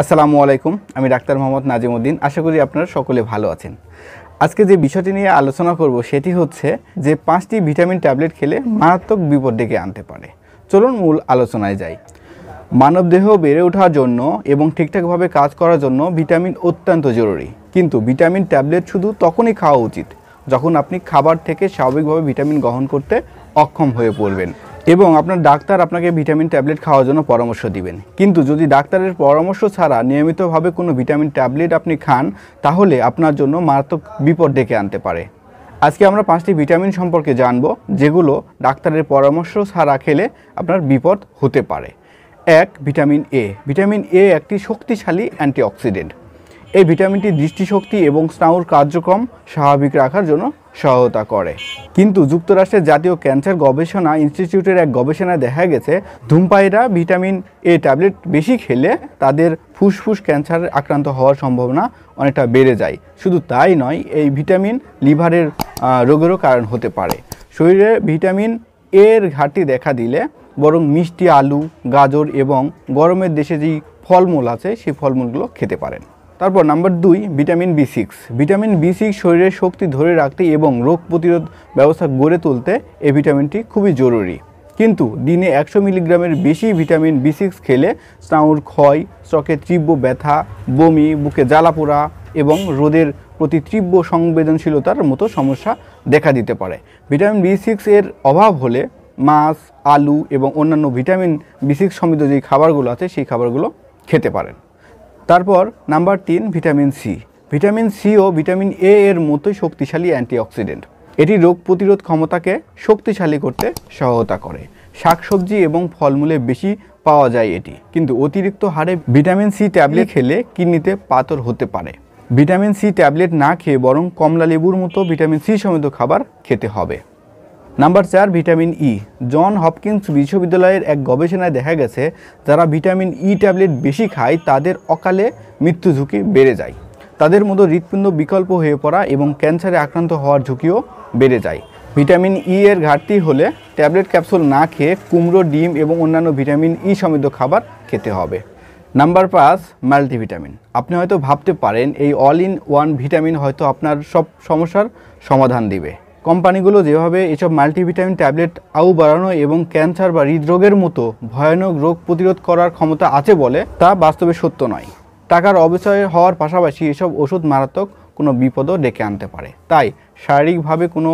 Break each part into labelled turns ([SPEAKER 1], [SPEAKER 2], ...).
[SPEAKER 1] আসসালামু আলাইকুম আমি ডাক্তার মোহাম্মদ নাজিমুদ্দিন আশা করি আপনারা সকলে ভালো আছেন আজকে যে বিষয়টি নিয়ে আলোচনা করব সেটি হচ্ছে যে পাঁচটি ভিটামিন ট্যাবলেট খেলে মারাত্মক বিপদ ডেকে আনতে পারে চলুন মূল আলোচনায় যাই মানবদেহ বেড়ে ওঠার জন্য এবং ঠিকঠাকভাবে কাজ করার জন্য ভিটামিন অত্যন্ত জরুরি কিন্তু ভিটামিন ট্যাবলেট শুধু তখনই খাওয়া উচিত যখন আপনি খাবার থেকে স্বাভাবিকভাবে ভিটামিন গ্রহণ করতে অক্ষম হয়ে পড়বেন এবং আপনার ডাক্তার আপনাকে ভিটামিন ট্যাবলেট খাওয়ার জন্য পরামর্শ দিবেন কিন্তু যদি ডাক্তারের পরামর্শ ছাড়া নিয়মিতভাবে কোনো ভিটামিন ট্যাবলেট আপনি খান তাহলে আপনার জন্য মারাত্মক বিপদ ডেকে আনতে পারে আজকে আমরা পাঁচটি ভিটামিন সম্পর্কে জানব যেগুলো ডাক্তারের পরামর্শ ছাড়া খেলে আপনার বিপদ হতে পারে এক ভিটামিন এ ভিটামিন এ একটি শক্তিশালী অ্যান্টিঅক্সিডেন্ট এই ভিটামিনটি দৃষ্টিশক্তি এবং স্নায়ুর কার্যক্রম স্বাভাবিক রাখার জন্য সহায়তা করে কিন্তু যুক্তরাষ্ট্রের জাতীয় ক্যান্সার গবেষণা ইনস্টিটিউটের এক গবেষণায় দেখা গেছে ধূমপায়রা ভিটামিন এ ট্যাবলেট বেশি খেলে তাদের ফুসফুস ক্যান্সার আক্রান্ত হওয়ার সম্ভাবনা অনেকটা বেড়ে যায় শুধু তাই নয় এই ভিটামিন লিভারের রোগেরও কারণ হতে পারে শরীরে ভিটামিন এর ঘাটতি দেখা দিলে বরং মিষ্টি আলু গাজর এবং গরমের দেশে যেই ফলমূল আছে সেই ফলমূলগুলো খেতে পারেন তারপর নাম্বার দুই vitamin B six vitamin B six শরীরের শক্তি ধরে রাখতে এবং রোগ প্রতিরোধ ব্যবস্থা গড়ে তুলতে এই ভিটামিনটি খুবই জরুরি কিন্তু দিনে একশো মিলিগ্রামের বেশি ভিটামিন বি সিক্স খেলে স্নাউর ক্ষয় চকের তীব্র ব্যথা বমি বুকে জ্বালা পোড়া এবং রোদের প্রতি তীব্র সংবেদনশীলতার মতো সমস্যা দেখা দিতে পারে ভিটামিন বি সিক্স এর অভাব হলে মাছ আলু এবং অন্যান্য ভিটামিন বি সিক্স সমৃদ্ধ যে খাবারগুলো আছে সেই খাবারগুলো খেতে পারেন তারপর নাম্বার তিন ভিটামিন সি ভিটামিন সি ও ভিটামিন এ এর মতোই শক্তিশালী অ্যান্টিঅক্সিডেন্ট এটি রোগ প্রতিরোধ ক্ষমতাকে শক্তিশালী করতে সহায়তা করে শাকসবজি এবং ফলমূলে বেশি পাওয়া যায় এটি কিন্তু অতিরিক্ত হারে ভিটামিন সি ট্যাবলেট খেলে কিডনিতে পাথর হতে পারে ভিটামিন সি ট্যাবলেট না খেয়ে বরং কমলা লেবুর মতো ভিটামিন সি সমেত খাবার খেতে হবে নাম্বার চার vitamin E e. John Hopkins বিশ্ববিদ্যালয়ের এক গবেষণায় দেখা গেছে যারা ভিটামিন ই e ট্যাবলেট বেশি খায় তাদের অকালে মৃত্যু ঝুঁকি বেড়ে যায় তাদের মতো হৃৎপিণ্ড বিকল্প হয়ে পড়া এবং ক্যান্সারে আক্রান্ত হওয়ার ঝুঁকিও বেড়ে যায় ভিটামিন ই e এর ঘাটতি হলে ট্যাবলেট ক্যাপসুল না খেয়ে কুমড়ো ডিম এবং অন্যান্য ভিটামিন ই সমৃদ্ধ খাবার খেতে হবে নাম্বার পাঁচ মাল্টিভিটামিন আপনি হয়তো ভাবতে পারেন এই অল ইন ওয়ান ভিটামিন হয়তো আপনার সব সমস্যার সমাধান দিবে কোম্পানিগুলো যেভাবে এসব মাল্টিভিটামিন ট্যাবলেট আউ বাড়ানো এবং ক্যান্সার বা হৃদরোগের মতো ভয়ানক রোগ প্রতিরোধ করার ক্ষমতা আছে বলে তা বাস্তবে সত্য নয় টাকার অবচয় হওয়ার পাশাপাশি এসব ওষুধ মারাত্মক কোনো বিপদও ডেকে আনতে পারে তাই শারীরিকভাবে কোনো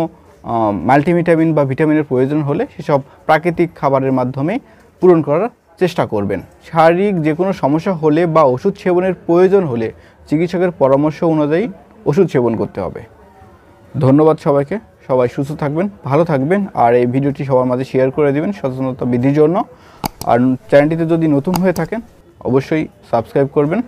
[SPEAKER 1] মাল্টিভিটামিন বা ভিটামিনের প্রয়োজন হলে সেসব প্রাকৃতিক খাবারের মাধ্যমে পূরণ করার চেষ্টা করবেন শারীরিক যে কোনো সমস্যা হলে বা ওষুধ সেবনের প্রয়োজন হলে চিকিৎসকের পরামর্শ অনুযায়ী ওষুধ সেবন করতে হবে ধন্যবাদ সবাইকে সবাই সুস্থ থাকবেন ভালো থাকবেন আর এই ভিডিওটি সবার মাঝে শেয়ার করে দেবেন সচেতনতা বৃদ্ধির জন্য আর চ্যানেলটিতে যদি নতুন হয়ে থাকেন অবশ্যই সাবস্ক্রাইব করবেন